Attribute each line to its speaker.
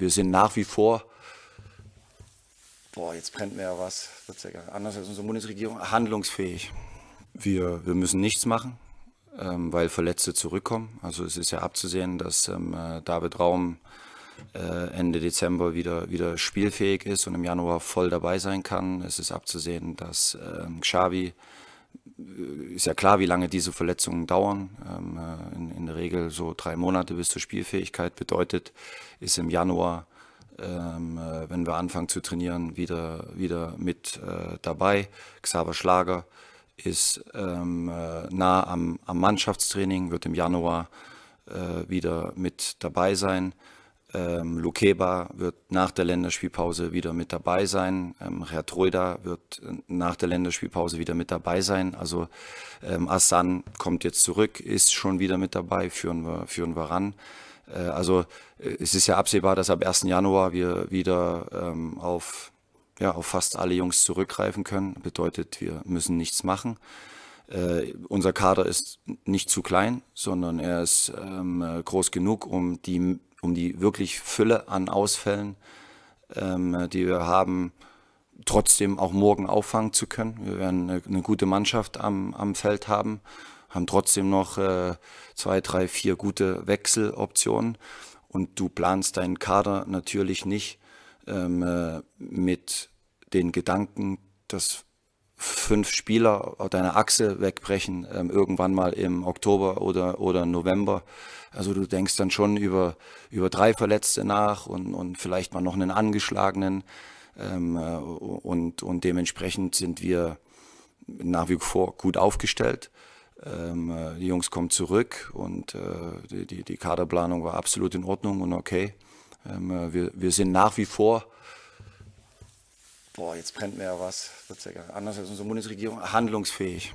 Speaker 1: wir sind nach wie vor, boah, jetzt brennt mir ja was, das ja anders als unsere Bundesregierung, handlungsfähig. Wir, wir müssen nichts machen, ähm, weil Verletzte zurückkommen. Also es ist ja abzusehen, dass ähm, äh, David Raum äh, Ende Dezember wieder, wieder spielfähig ist und im Januar voll dabei sein kann. Es ist abzusehen, dass ähm, Xavi äh, ist ja klar, wie lange diese Verletzungen dauern. Ähm, äh, in, der Regel so drei Monate bis zur Spielfähigkeit bedeutet, ist im Januar, ähm, äh, wenn wir anfangen zu trainieren, wieder, wieder mit äh, dabei. Xaver Schlager ist ähm, äh, nah am, am, Mannschaftstraining, wird im Januar äh, wieder mit dabei sein. Ähm, Lukeba wird nach der Länderspielpause wieder mit dabei sein. Ähm, Herr Troida wird äh, nach der Länderspielpause wieder mit dabei sein. Also ähm, Assan kommt jetzt zurück, ist schon wieder mit dabei, führen wir, führen wir ran. Äh, also äh, es ist ja absehbar, dass ab 1. Januar wir wieder ähm, auf, ja, auf fast alle Jungs zurückgreifen können. Bedeutet, wir müssen nichts machen. Äh, unser Kader ist nicht zu klein, sondern er ist ähm, äh, groß genug, um die um die wirklich Fülle an Ausfällen, ähm, die wir haben, trotzdem auch morgen auffangen zu können. Wir werden eine, eine gute Mannschaft am, am Feld haben, haben trotzdem noch äh, zwei, drei, vier gute Wechseloptionen und du planst deinen Kader natürlich nicht ähm, äh, mit den Gedanken, dass fünf Spieler auf deiner Achse wegbrechen, ähm, irgendwann mal im Oktober oder, oder November. Also du denkst dann schon über, über drei Verletzte nach und, und vielleicht mal noch einen angeschlagenen. Ähm, äh, und, und dementsprechend sind wir nach wie vor gut aufgestellt. Ähm, äh, die Jungs kommen zurück und äh, die, die, die Kaderplanung war absolut in Ordnung und okay. Ähm, äh, wir, wir sind nach wie vor boah, jetzt brennt mir ja was, Gott sei Dank, anders als unsere Bundesregierung, handlungsfähig.